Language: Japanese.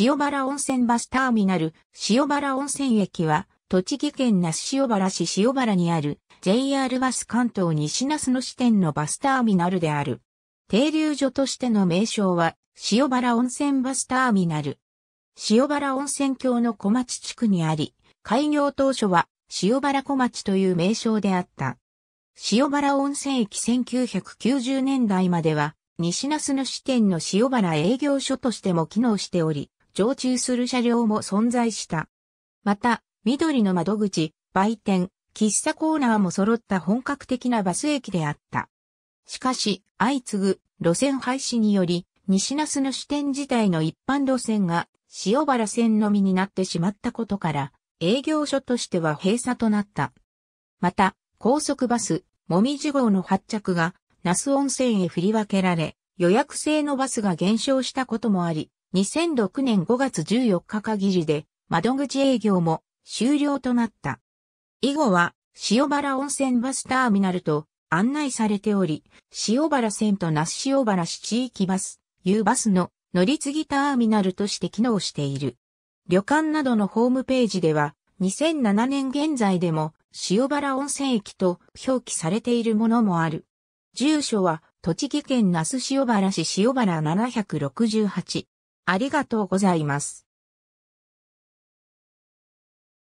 塩原温泉バスターミナル、塩原温泉駅は、栃木県那須塩原市塩原にある JR バス関東西那須野支店のバスターミナルである。停留所としての名称は、塩原温泉バスターミナル。塩原温泉郷の小町地区にあり、開業当初は塩原小町という名称であった。塩原温泉駅1990年代までは、西那須野支店の塩原営業所としても機能しており、常駐する車両も存在した。また、緑の窓口、売店、喫茶コーナーも揃った本格的なバス駅であった。しかし、相次ぐ路線廃止により、西那須の支店自体の一般路線が塩原線のみになってしまったことから、営業所としては閉鎖となった。また、高速バス、もみじ号の発着が、那須温泉へ振り分けられ、予約制のバスが減少したこともあり、2006年5月14日限りで窓口営業も終了となった。以後は塩原温泉バスターミナルと案内されており、塩原線と那須塩原市地域バス、U バスの乗り継ぎターミナルとして機能している。旅館などのホームページでは、2007年現在でも塩原温泉駅と表記されているものもある。住所は栃木県那須塩原市塩原768。ありがとうございます。